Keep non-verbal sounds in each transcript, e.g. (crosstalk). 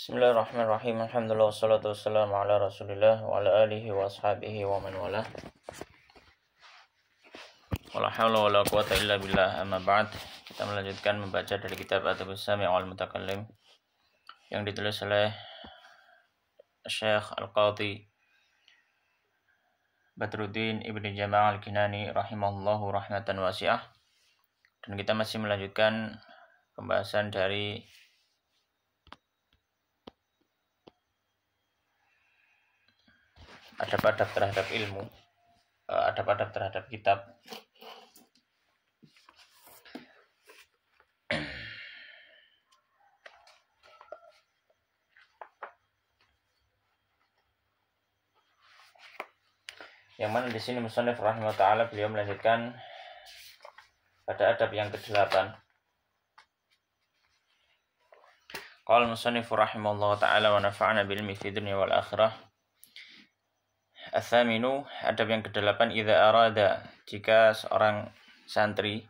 Bismillahirrahmanirrahim. Alhamdulillah wassalatu wassalamu ala Rasulillah wa ala alihi wa ashabihi wa man wala. Wala haula wala quwata illa billah amma ba'd. Kita melanjutkan membaca dari kitab at Sami' wal Mutakallim yang ditulis oleh Syekh Al-Qadhi Badruddin Ibnu al Kinani rahimahullahu rahmatan wasi'ah. Dan kita masih melanjutkan pembahasan dari adab-adab terhadap ilmu eh, adab-adab terhadap kitab yang mana di sini musonif rahimah taala beliau melanjutkan pada adab yang ke-8 Qala musonif rahimahullah taala wa nafa'ana bil fi dunya wal akhirah Asaminu adab yang kedelapan, idza arada, jika seorang santri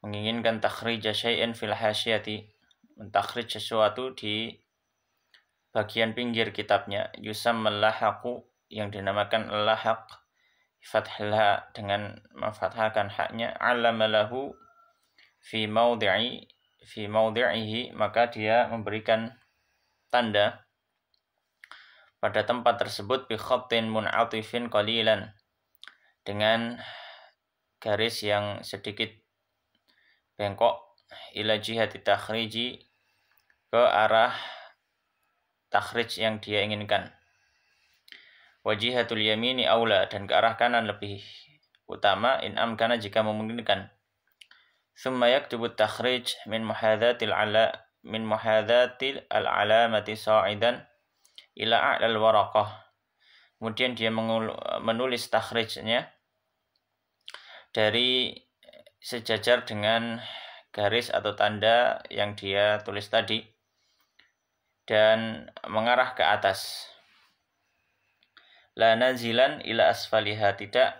menginginkan takhrij syai'in fil hasyati, mentakhrij sesuatu di bagian pinggir kitabnya, yusam melahaku yang dinamakan lahaq, fathah dengan memfathahkan haknya, alamalahu fi maudhi'i, fi maudhi'ihi, maka dia memberikan tanda pada tempat tersebut bi khattin mun'atifin qalilan dengan garis yang sedikit bengkok ila jihati takhriji ke arah takhrij yang dia inginkan wajihatul yamini aula dan ke arah kanan lebih utama in amkana jika memungkinkan Summa yaktubu takhrij min muhadatil ala min muhadatil al alamati sa'idan so ila a'lal waraqah. Kemudian dia menulis takhrijnya dari sejajar dengan garis atau tanda yang dia tulis tadi dan mengarah ke atas. La nazilan ila asfaliha tidak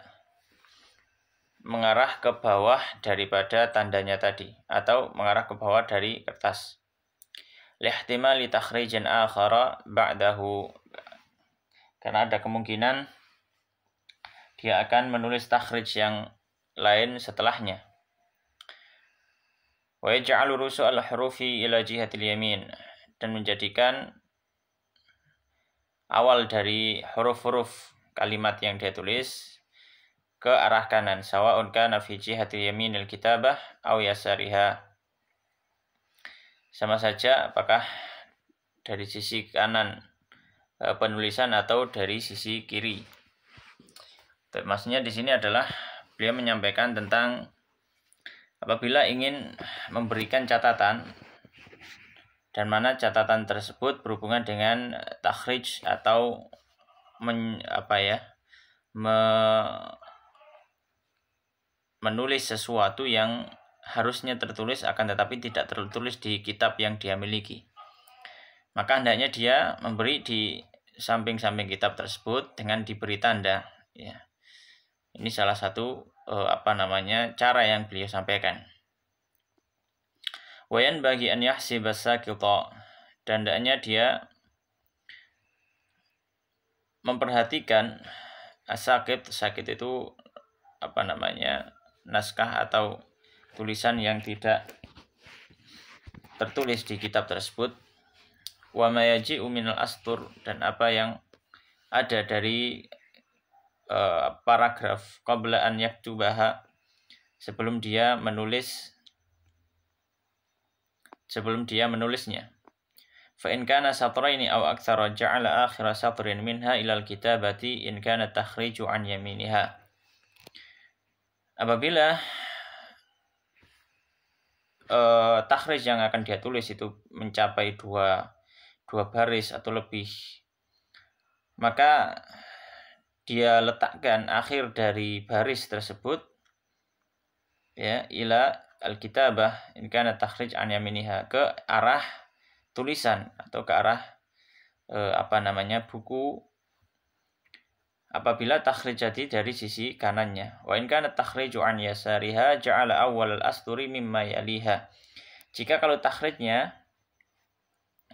mengarah ke bawah daripada tandanya tadi atau mengarah ke bawah dari kertas lihtimali takhrijin akhara ba'dahu karena ada kemungkinan dia akan menulis takhrij yang lain setelahnya wa yaj'alu rusu al-hurufi ila jihatil yamin dan menjadikan awal dari huruf-huruf kalimat yang dia tulis ke arah kanan sawa'un kana fi jihatil yaminil kitabah aw yasariha sama saja apakah dari sisi kanan e, penulisan atau dari sisi kiri. Maksudnya di sini adalah beliau menyampaikan tentang apabila ingin memberikan catatan dan mana catatan tersebut berhubungan dengan takhrij atau men, apa ya me, menulis sesuatu yang harusnya tertulis akan tetapi tidak tertulis di kitab yang dia miliki. Maka hendaknya dia memberi di samping-samping kitab tersebut dengan diberi tanda. Ya. Ini salah satu eh, apa namanya cara yang beliau sampaikan. Wayan bagi si basa kita dan hendaknya dia memperhatikan sakit sakit itu apa namanya naskah atau tulisan yang tidak tertulis di kitab tersebut wa mayaji uminal astur dan apa yang ada dari uh, paragraf qabla an yaktubaha sebelum dia menulis sebelum dia menulisnya fa in kana satraini aw aktsara ja'ala akhira satrin minha ilal kitabati in kana takhriju an yaminiha apabila eh, tahrij yang akan dia tulis itu mencapai dua dua baris atau lebih maka dia letakkan akhir dari baris tersebut ya ila alkitabah in kana takhrij an yaminiha ke arah tulisan atau ke arah eh, apa namanya buku apabila jadi dari sisi kanannya. Wa in kana takhriju an yasariha ja'ala awwal al-asturi mimma yaliha. Jika kalau takhrijnya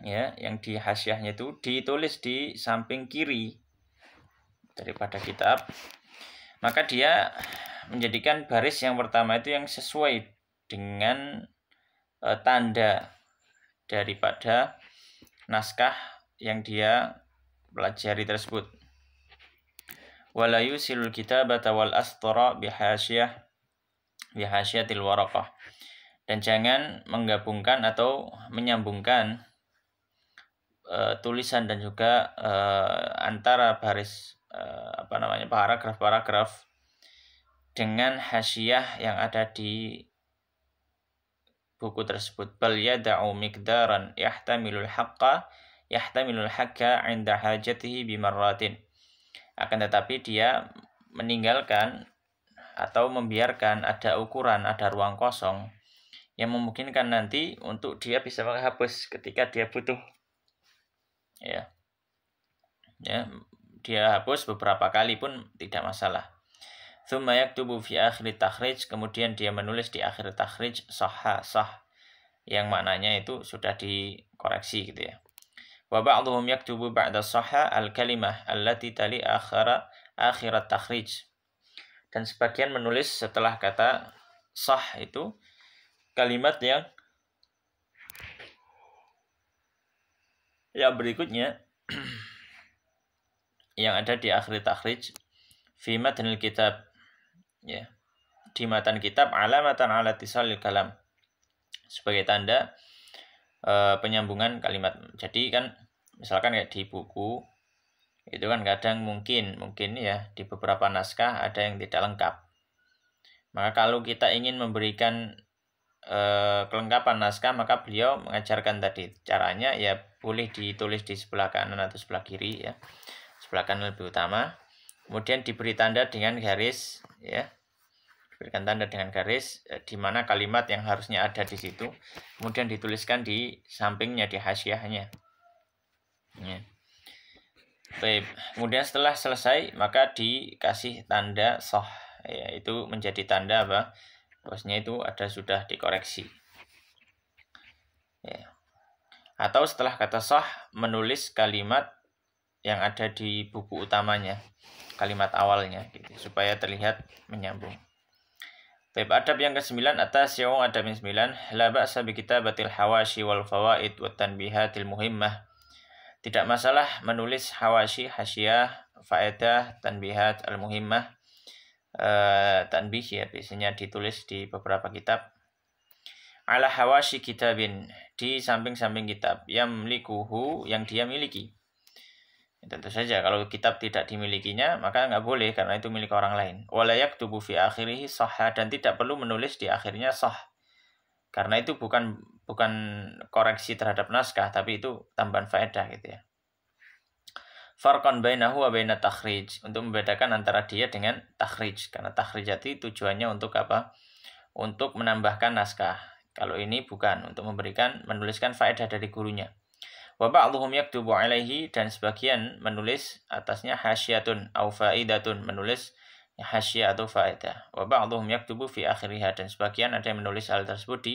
ya yang di hasyahnya itu ditulis di samping kiri daripada kitab maka dia menjadikan baris yang pertama itu yang sesuai dengan e, tanda daripada naskah yang dia pelajari tersebut wala yusilul kitabata wal astara bihasyah bihasyatil waraqah dan jangan menggabungkan atau menyambungkan uh, tulisan dan juga uh, antara baris uh, apa namanya paragraf-paragraf dengan hasiah yang ada di buku tersebut bal yada'u miqdaran yahtamilul haqqa yahtamilul haqqa 'inda hajatihi bimarratin akan tetapi dia meninggalkan atau membiarkan ada ukuran, ada ruang kosong yang memungkinkan nanti untuk dia bisa menghapus ketika dia butuh. Ya. Ya, dia hapus beberapa kali pun tidak masalah. Thumma yaktubu fi akhir takhrij, kemudian dia menulis di akhir takhrij sah sah yang maknanya itu sudah dikoreksi gitu ya. وبعضهم يكتب بعد الصحة الكلمة al-kalimah آخر tali التخريج akhirat takhrij. Dan sebagian menulis setelah kata sah itu kalimat yang yang berikutnya (clears throat) yang ada di akhir takhrij fi matnil kitab ya di matan kitab alamatan ala tisalil kalam sebagai tanda e, penyambungan kalimat jadi kan misalkan kayak di buku itu kan kadang mungkin mungkin ya di beberapa naskah ada yang tidak lengkap maka kalau kita ingin memberikan e, kelengkapan naskah maka beliau mengajarkan tadi caranya ya boleh ditulis di sebelah kanan atau sebelah kiri ya sebelah kanan lebih utama kemudian diberi tanda dengan garis ya diberikan tanda dengan garis e, di mana kalimat yang harusnya ada di situ kemudian dituliskan di sampingnya di hasiahnya ya. Kemudian setelah selesai maka dikasih tanda soh ya, itu menjadi tanda apa bosnya itu ada sudah dikoreksi ya. atau setelah kata soh menulis kalimat yang ada di buku utamanya kalimat awalnya gitu supaya terlihat menyambung. Baik, adab yang ke-9 atas yaung adab yang 9 la ba'sa bi kitabatil hawashi wal fawaid wat tanbihatil muhimmah tidak masalah menulis hawashi, hasyiah, faedah, tanbihat, al-muhimmah, e, tanbih ya biasanya ditulis di beberapa kitab ala hawashi kitabin di samping-samping kitab yang milikuhu yang dia miliki ya, tentu saja kalau kitab tidak dimilikinya maka nggak boleh karena itu milik orang lain walayak tubuh fi akhirih sah dan tidak perlu menulis di akhirnya sah karena itu bukan bukan koreksi terhadap naskah, tapi itu tambahan faedah gitu ya. farqan bainahu wa baina takhrij untuk membedakan antara dia dengan takhrij karena takhrij itu tujuannya untuk apa? Untuk menambahkan naskah. Kalau ini bukan untuk memberikan menuliskan faedah dari gurunya. Wa ba'dhum yaktubu alaihi dan sebagian menulis atasnya hasyatun au faidatun menulis hasyiah atau faedah. Wa ba'dhum yaktubu fi akhiriha dan sebagian ada yang menulis hal tersebut di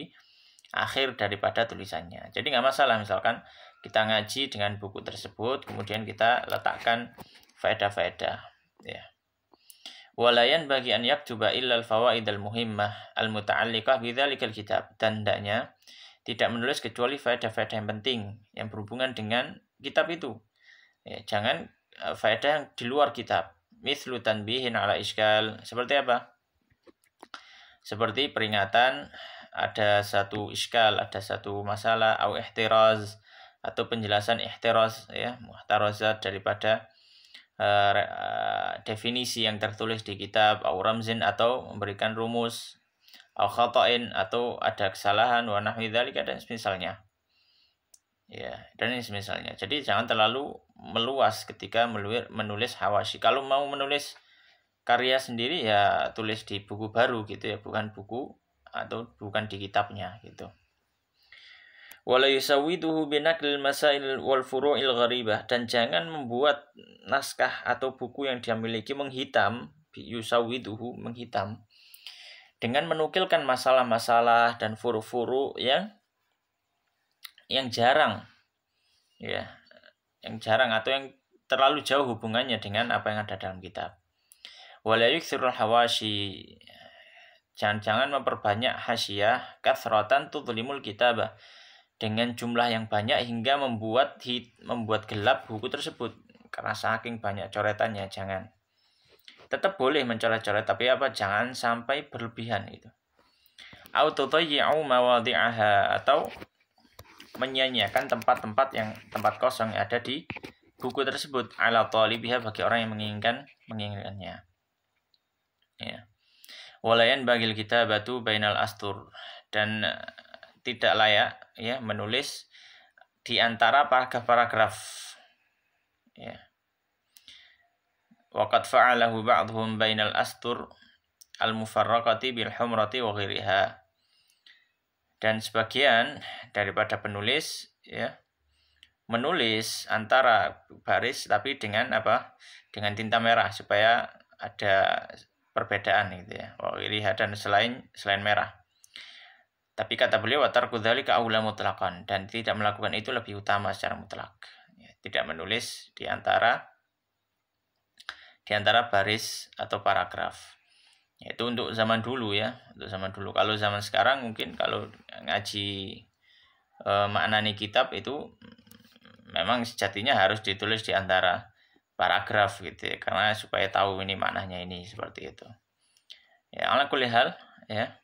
akhir daripada tulisannya. Jadi nggak masalah misalkan kita ngaji dengan buku tersebut, kemudian kita letakkan faedah-faedah. Ya. Walayan bagi an yaktuba al-fawaid al muhimmah al muta'alliqah bidzalikal kitab. Dan hendaknya tidak menulis kecuali faedah-faedah yang penting yang berhubungan dengan kitab itu. Ya, jangan eh, faedah yang di luar kitab mislu tanbihin ala iskal seperti apa seperti peringatan ada satu iskal ada satu masalah au ihtiraz atau penjelasan ihtiraz ya muhtarazat daripada uh, uh, definisi yang tertulis di kitab au ramzin atau memberikan rumus au khata'in atau ada kesalahan wa nahwi dzalika dan misalnya ya dan ini misalnya jadi jangan terlalu meluas ketika meluir menulis hawashi kalau mau menulis karya sendiri ya tulis di buku baru gitu ya bukan buku atau bukan di kitabnya gitu wala binakil masail wal furu'il dan jangan membuat naskah atau buku yang dia miliki menghitam yusawiduhu menghitam dengan menukilkan masalah-masalah dan furu-furu yang yang jarang ya yang jarang atau yang terlalu jauh hubungannya dengan apa yang ada dalam kitab walayuk surul hawashi jangan-jangan memperbanyak hasyiah kasrotan tutulimul kitab dengan jumlah yang banyak hingga membuat hit, membuat gelap buku tersebut karena saking banyak coretannya jangan tetap boleh mencoret-coret tapi apa jangan sampai berlebihan itu atau menyanyiakan tempat-tempat yang tempat kosong yang ada di buku tersebut ala talibiha bagi orang yang menginginkan menginginkannya ya walayan bagil kita batu bainal astur dan eh, tidak layak ya menulis di antara paragraf-paragraf ya waqad fa'alahu ba'dhum bainal astur al-mufarraqati bil humrati wa ghairiha. Dan sebagian daripada penulis ya menulis antara baris tapi dengan apa? Dengan tinta merah supaya ada perbedaan gitu ya. Wa'iliha dan selain selain merah. Tapi kata beliau watar kudali ke aula mutlakon dan tidak melakukan itu lebih utama secara mutlak. Ya, tidak menulis di antara di antara baris atau paragraf itu untuk zaman dulu ya, untuk zaman dulu. Kalau zaman sekarang mungkin kalau ngaji e, maknani kitab itu memang sejatinya harus ditulis di antara paragraf gitu ya, karena supaya tahu ini maknanya ini seperti itu. Ya, ala kulihal ya.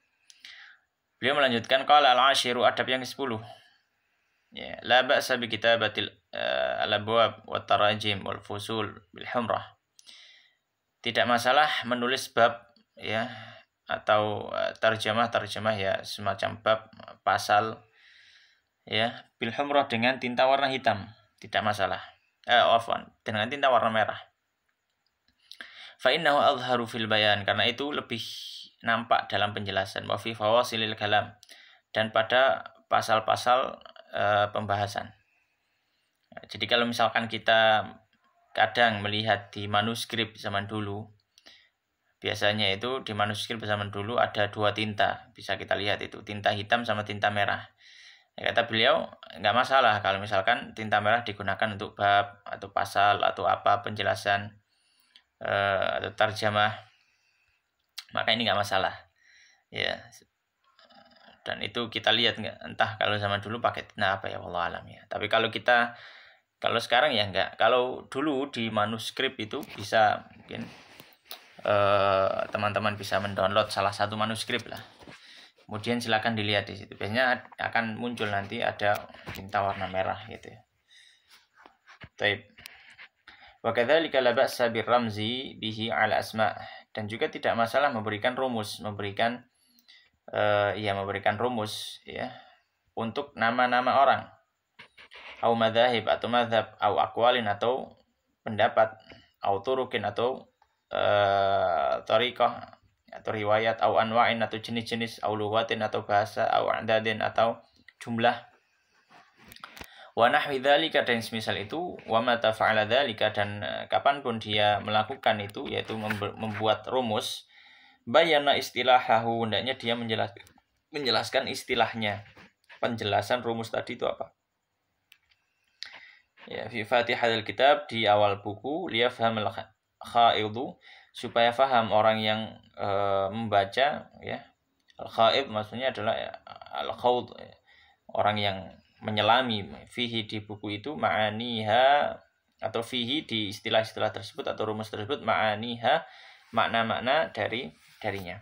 Beliau melanjutkan kalau al-ashiru adab yang ke-10. Ya, laba sabi kita batil ala e, al-abwab wat tarajim wal fusul bil humrah. Tidak masalah menulis bab ya atau eh, terjemah-terjemah ya semacam bab pasal ya bilhamroh dengan tinta warna hitam tidak masalah eh ofan dengan tinta warna merah fa innahu azharu fil bayan karena itu lebih nampak dalam penjelasan wa fi fawasilil kalam dan pada pasal-pasal e, pembahasan jadi kalau misalkan kita kadang melihat di manuskrip zaman dulu biasanya itu di manuskrip zaman dulu ada dua tinta bisa kita lihat itu tinta hitam sama tinta merah ya, kata beliau nggak masalah kalau misalkan tinta merah digunakan untuk bab atau pasal atau apa penjelasan eh, atau terjemah maka ini nggak masalah ya dan itu kita lihat nggak entah kalau zaman dulu pakai tinta apa ya Allah alam ya tapi kalau kita kalau sekarang ya enggak kalau dulu di manuskrip itu bisa mungkin Eh, teman-teman uh, bisa mendownload salah satu manuskrip lah. Kemudian silakan dilihat di situ. Biasanya akan muncul nanti ada tinta warna merah gitu. Ya. Taib. Wa kadzalika la ba'sa ramzi bihi ala asma dan juga tidak masalah memberikan rumus, memberikan uh, ya memberikan rumus ya untuk nama-nama orang. Au madhahib atau madhab, au akwalin atau pendapat, au turukin atau Eh, tariqah atau riwayat atau anwa'in atau jenis-jenis atau lughatin atau bahasa atau adadin atau jumlah wa nahwi dzalika dan semisal itu wa mata fa'ala dzalika dan eh, kapanpun dia melakukan itu yaitu membuat rumus bayana istilahahu hendaknya dia menjelaskan menjelaskan istilahnya penjelasan rumus tadi itu apa ya fi fatihah kitab di awal buku liyafhamul khaidu supaya faham orang yang e, membaca ya al khaib maksudnya adalah ya, al khaud ya. orang yang menyelami fihi di buku itu ma'aniha atau fihi di istilah-istilah tersebut atau rumus tersebut ma'aniha makna-makna dari darinya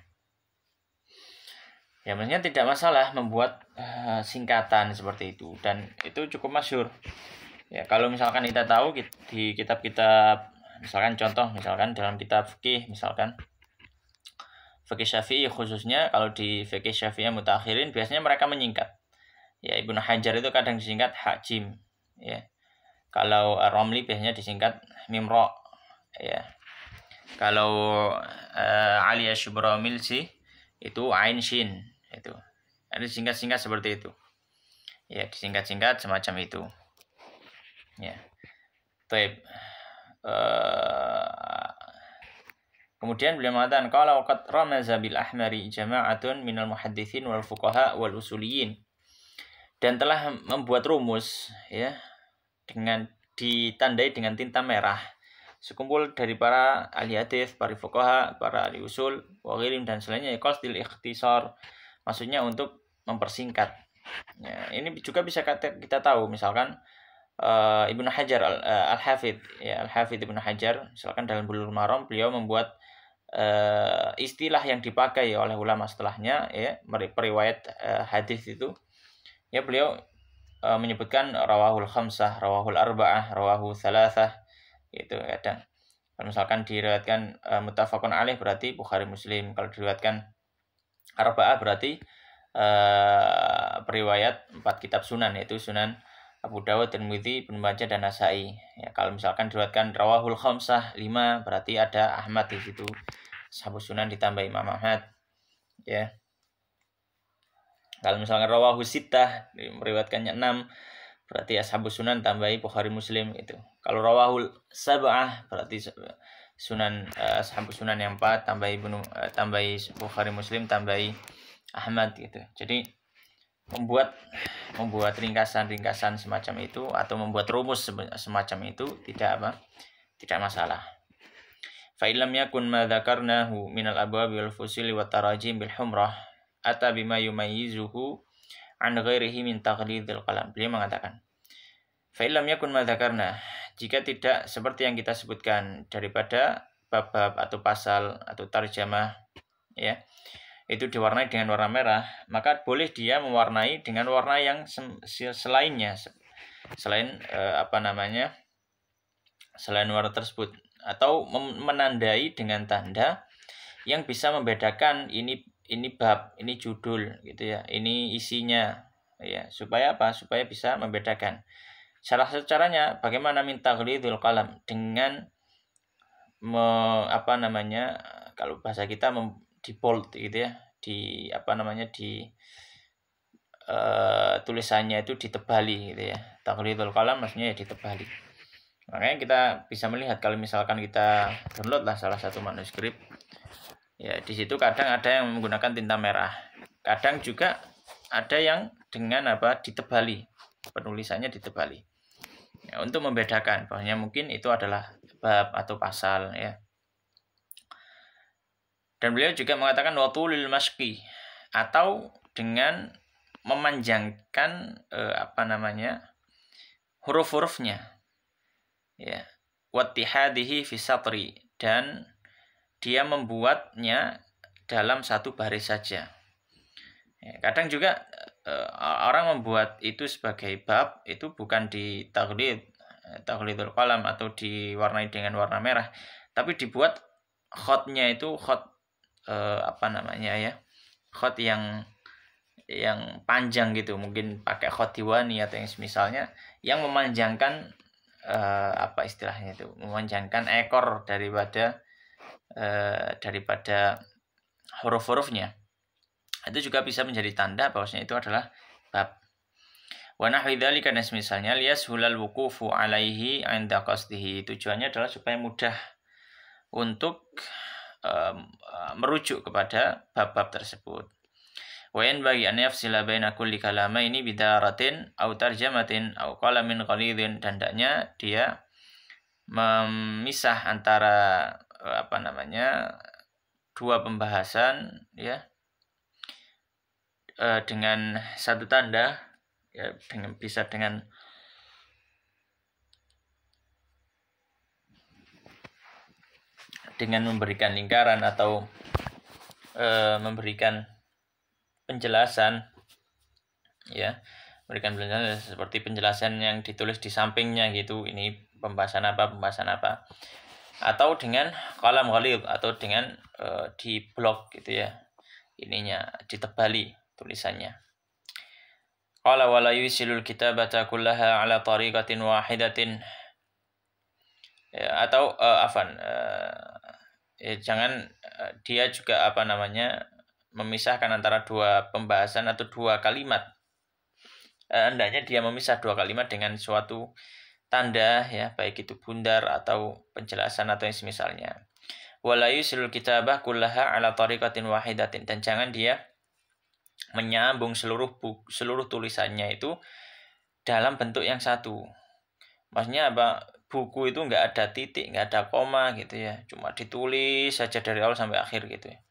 ya maksudnya tidak masalah membuat eh, singkatan seperti itu dan itu cukup masyur ya kalau misalkan kita tahu di kitab-kitab misalkan contoh misalkan dalam kitab fikih misalkan fikih syafi'i khususnya kalau di fikih syafi'i mutakhirin biasanya mereka menyingkat ya Ibnu Hajar itu kadang disingkat hajim ya kalau Romli biasanya disingkat mimro ya kalau uh, Ali Asyubramil sih itu Ain Shin itu ada singkat-singkat seperti itu ya disingkat-singkat semacam itu ya Baik, Eh, kemudian beliau mengatakan kalau waqad ramaza bil ahmari jama'atun minal muhaddithin wal fuqaha wal usuliyin dan telah membuat rumus ya dengan ditandai dengan tinta merah sekumpul dari para ahli hadis, para fuqaha, para ahli usul, wakilim dan selainnya ya, qasdil ikhtisar maksudnya untuk mempersingkat. Ya, ini juga bisa kita tahu misalkan uh, Ibnu Hajar al, uh, eh, al Hafid ya Al Hafid Ibnu Hajar misalkan dalam bulur Maram beliau membuat uh, istilah yang dipakai oleh ulama setelahnya ya periwayat uh, hadis itu ya beliau uh, menyebutkan rawahul khamsah, rawahul arba'ah, rawahu salasah gitu kadang. Kalau misalkan diriwayatkan uh, mutafakun alih berarti Bukhari Muslim. Kalau diriwayatkan arba'ah berarti uh, periwayat empat kitab sunan yaitu sunan Abu Dawud, Tirmidzi, Ibnu Majah dan Nasai. Ya, kalau misalkan diriwayatkan rawahul khamsah 5 berarti ada Ahmad di situ. Sahabu Sunan ditambah Imam Ahmad. Ya. Kalau misalkan rawahul Sittah meriwayatkannya 6 berarti Ashabu Sunan tambahi Bukhari Muslim itu. Kalau rawahul sab'ah berarti Sunan uh, Sunan yang 4 tambahi Ibnu uh, tambahi Bukhari Muslim tambahi Ahmad gitu. Jadi membuat membuat ringkasan-ringkasan semacam itu atau membuat rumus semacam itu tidak apa tidak masalah fa illam yakun ma dzakarnahu min al abwab wal fusil wa tarajim bil humrah ata bima yumayyizuhu an ghairihi min taqlidil qalam beliau mengatakan fa illam yakun ma dzakarna jika tidak seperti yang kita sebutkan daripada bab-bab atau pasal atau tarjamah ya itu diwarnai dengan warna merah, maka boleh dia mewarnai dengan warna yang selainnya selain eh, apa namanya? selain warna tersebut atau menandai dengan tanda yang bisa membedakan ini ini bab, ini judul gitu ya, ini isinya ya, supaya apa? supaya bisa membedakan. Salah satu caranya bagaimana minta ghalidul kalam dengan me, apa namanya? kalau bahasa kita di bold gitu ya di apa namanya di uh, tulisannya itu ditebali gitu ya taklidul kalam maksudnya ya ditebali makanya kita bisa melihat kalau misalkan kita download lah salah satu manuskrip ya di situ kadang ada yang menggunakan tinta merah kadang juga ada yang dengan apa ditebali penulisannya ditebali ya, untuk membedakan pokoknya mungkin itu adalah bab atau pasal ya dan beliau juga mengatakan watulil maski atau dengan memanjangkan eh, apa namanya huruf-hurufnya. Ya. watihadihi fisatri dan dia membuatnya dalam satu baris saja. Ya, kadang juga eh, orang membuat itu sebagai bab itu bukan di taglid, taglidul kalam atau diwarnai dengan warna merah, tapi dibuat khotnya itu khot uh, apa namanya ya khot yang yang panjang gitu mungkin pakai khotiwani atau yang misalnya yang memanjangkan uh, apa istilahnya itu memanjangkan ekor daripada uh, daripada huruf-hurufnya itu juga bisa menjadi tanda bahwasanya itu adalah bab wa nahwi dzalika dan lihat lias hulal wukufu alaihi 'inda tujuannya adalah supaya mudah untuk Eh, merujuk kepada bab-bab tersebut. Wain bagi an yafsila baina kulli kalama ini bidaratin au tarjamatin au qalamin qalidin dan hendaknya dia memisah antara eh, apa namanya dua pembahasan ya eh, dengan satu tanda ya dengan bisa dengan dengan memberikan lingkaran atau e, memberikan penjelasan ya memberikan penjelasan seperti penjelasan yang ditulis di sampingnya gitu ini pembahasan apa pembahasan apa atau dengan kolam ghalib atau dengan e, di blog gitu ya ininya ditebali tulisannya kalau Qala silul kita baca kullaha ala tariqatin wahidatin ya, atau uh, afan ya jangan eh, dia juga apa namanya memisahkan antara dua pembahasan atau dua kalimat. Eh, hendaknya dia memisah dua kalimat dengan suatu tanda ya baik itu bundar atau penjelasan atau yang semisalnya. walau seluruh kitabah kullaha ala tariqatin wahidatin dan jangan dia menyambung seluruh buku, seluruh tulisannya itu dalam bentuk yang satu. Maksudnya apa? buku itu nggak ada titik, nggak ada koma gitu ya. Cuma ditulis saja dari awal sampai akhir gitu ya.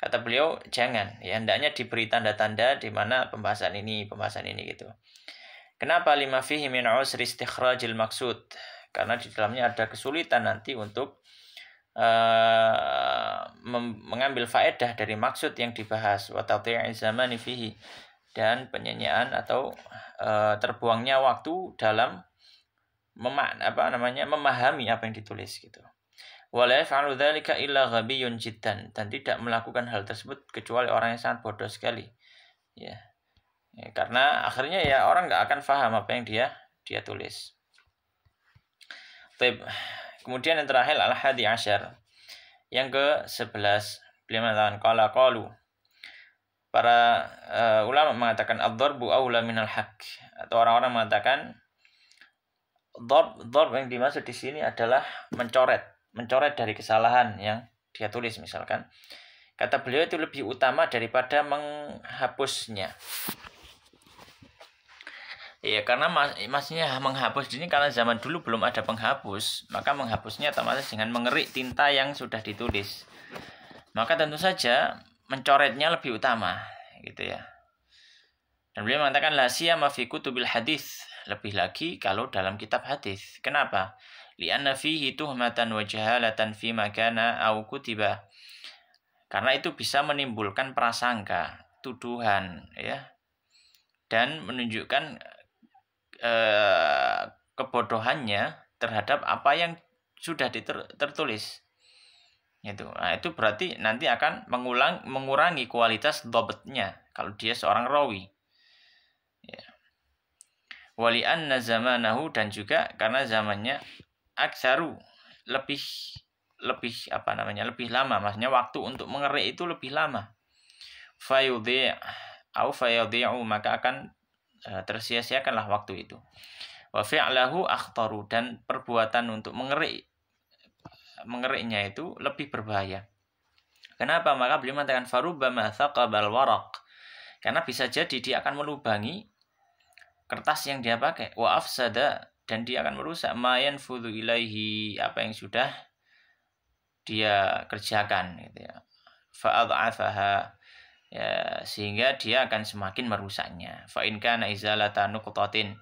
Kata beliau, jangan. Ya, hendaknya diberi tanda-tanda di mana pembahasan ini, pembahasan ini gitu. Kenapa lima fihi min usri istikhrajil maksud? Karena di dalamnya ada kesulitan nanti untuk uh, mengambil faedah dari maksud yang dibahas wa zamani fihi dan penyanyian atau uh, terbuangnya waktu dalam memak apa namanya memahami apa yang ditulis gitu. jiddan dan tidak melakukan hal tersebut kecuali orang yang sangat bodoh sekali. Ya. ya karena akhirnya ya orang nggak akan paham apa yang dia dia tulis. Taib. Kemudian yang terakhir al-hadi asyar. Yang ke-11 beliau mengatakan qala qalu para uh, ulama mengatakan ad-darbu aula minal haq atau orang-orang mengatakan Dorb, dorb yang dimaksud di sini adalah mencoret, mencoret dari kesalahan yang dia tulis misalkan. Kata beliau itu lebih utama daripada menghapusnya. Iya, karena mas, maksudnya menghapus ini karena zaman dulu belum ada penghapus, maka menghapusnya otomatis dengan mengerik tinta yang sudah ditulis. Maka tentu saja mencoretnya lebih utama, gitu ya. Dan beliau mengatakan la siyama fi kutubil hadis lebih lagi kalau dalam kitab hadis. Kenapa? Lianna fihi tuhmatan wa jahalatan fi makana au kutiba. Karena itu bisa menimbulkan prasangka, tuduhan, ya. Dan menunjukkan eh, kebodohannya terhadap apa yang sudah tertulis itu nah, itu berarti nanti akan mengulang mengurangi kualitas dobetnya kalau dia seorang rawi wali anna zamanahu dan juga karena zamannya aksaru lebih lebih apa namanya lebih lama maksudnya waktu untuk mengerik itu lebih lama fayudhi' au fayudhi'u maka akan uh, tersia-siakanlah waktu itu wa fi'lahu akhtaru dan perbuatan untuk mengerik mengeriknya itu lebih berbahaya kenapa maka beliau mengatakan farubba thaqabal waraq karena bisa jadi dia akan melubangi kertas yang dia pakai wa afsada dan dia akan merusak mayan fulu ilaihi apa yang sudah dia kerjakan gitu ya adhafaha ya sehingga dia akan semakin merusaknya fa in kana izalata nuqtatin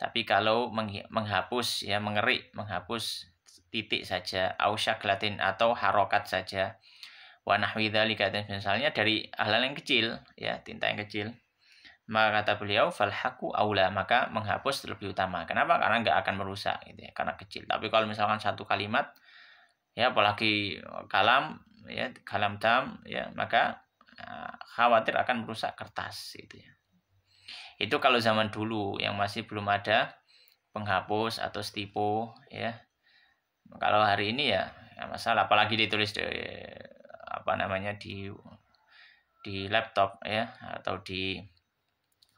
tapi kalau menghapus ya mengerik, menghapus titik saja au syaglatin atau harokat saja wa nahwi dzalika misalnya dari hal-hal yang kecil ya tinta yang kecil maka kata beliau, falhaku aula, maka menghapus lebih utama. Kenapa? Karena nggak akan merusak, gitu ya, karena kecil. Tapi kalau misalkan satu kalimat, ya apalagi kalam, ya kalam tam, ya maka uh, khawatir akan merusak kertas, gitu ya. Itu kalau zaman dulu yang masih belum ada penghapus atau stipo, ya. Kalau hari ini ya, ya masalah, apalagi ditulis di, apa namanya di di laptop ya atau di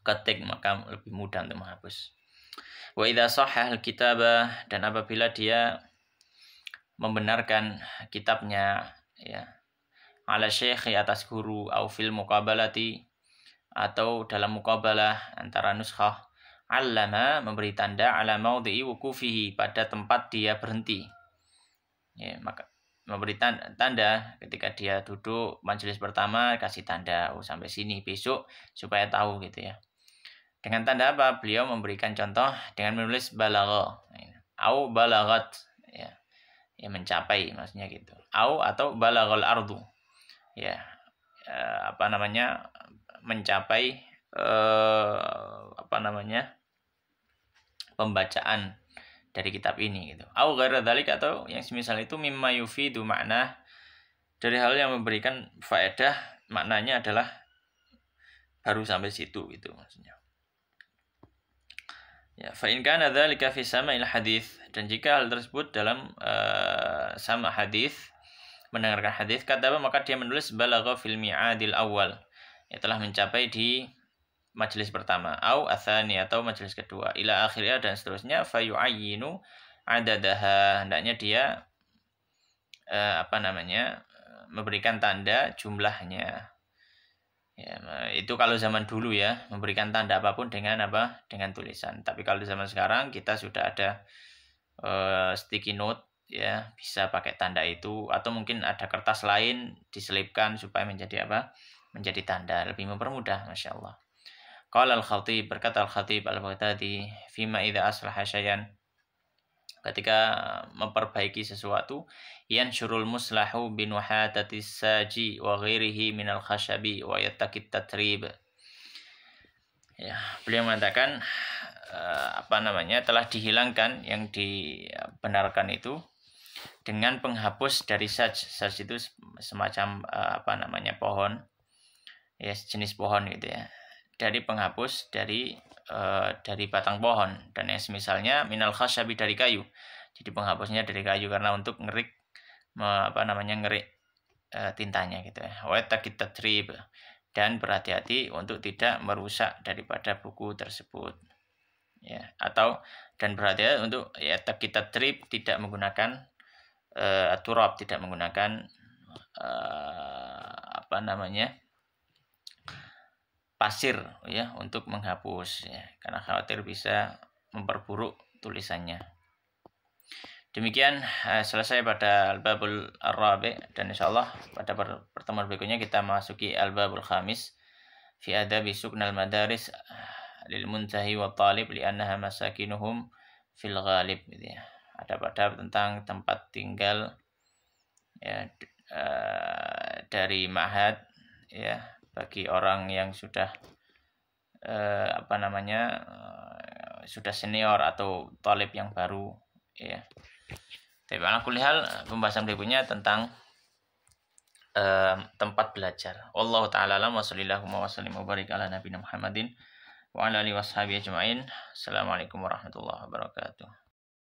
ketik maka lebih mudah untuk menghapus. Wa idza sahha kitaba dan apabila dia membenarkan kitabnya ya ala syekh atas guru au fil muqabalati atau dalam muqabalah antara nuskhah allama memberi tanda ala maudhi wukufihi pada tempat dia berhenti ya maka memberi tanda, tanda ketika dia duduk majelis pertama kasih tanda oh sampai sini besok supaya tahu gitu ya dengan tanda apa? Beliau memberikan contoh dengan menulis balagha. Au balagat. Ya. ya mencapai maksudnya gitu. Au atau balagol ardu. Ya. E, apa namanya? mencapai e, apa namanya? pembacaan dari kitab ini gitu. Au gara dalik atau yang semisal itu mimma yufidu makna dari hal yang memberikan faedah maknanya adalah baru sampai situ gitu maksudnya. Ya, fa in kana dzalika fi sama'il hadis dan jika hal tersebut dalam uh, sama hadis mendengarkan hadis kata maka dia menulis balagha fil mi'adil awal ya telah mencapai di majelis pertama au athani atau majelis kedua ila akhirnya dan seterusnya fa yu'ayyinu adadaha hendaknya dia uh, apa namanya memberikan tanda jumlahnya Ya, nah, itu kalau zaman dulu ya, memberikan tanda apapun dengan apa? Dengan tulisan. Tapi kalau zaman sekarang kita sudah ada uh, sticky note ya, bisa pakai tanda itu atau mungkin ada kertas lain diselipkan supaya menjadi apa? Menjadi tanda, lebih mempermudah, Masya Allah. Qala al-Khatib, berkata al-Khatib al-Baghdadi, fima idha aslaha syai'an ketika memperbaiki sesuatu syurul muslahu bin wahatati saji wa ghairihi minal khashabi wa yattaqit tatrib ya beliau mengatakan eh, apa namanya telah dihilangkan yang dibenarkan itu dengan penghapus dari saj saj itu semacam eh, apa namanya pohon ya jenis pohon gitu ya dari penghapus dari e, dari batang pohon dan yang semisalnya minal khasyabi dari kayu. Jadi penghapusnya dari kayu karena untuk ngerik apa namanya ngerik e, tintanya gitu ya. kita trip dan berhati-hati untuk tidak merusak daripada buku tersebut. Ya, atau dan berhati-hati untuk ya kita trip tidak menggunakan e, eh, turab, tidak menggunakan e, apa namanya? pasir ya untuk menghapus ya karena khawatir bisa memperburuk tulisannya. Demikian eh, selesai pada Al-Babul Ar-Rabi dan insyaallah pada pertemuan berikutnya kita masuki Al-Babul Khamis fi adabi suknal madaris eh, lil muntahi wa talib li annaha masakinuhum fil ghalib gitu ya. Ada pada tentang tempat tinggal ya uh, dari ma'had ya bagi orang yang sudah eh, apa namanya eh, sudah senior atau tolip yang baru ya tapi aku lihat pembahasan berikutnya tentang eh, tempat belajar Allah taala alam wasallallahu wasallam mubarik nabi Muhammadin wa alihi washabihi ajmain assalamualaikum warahmatullahi wabarakatuh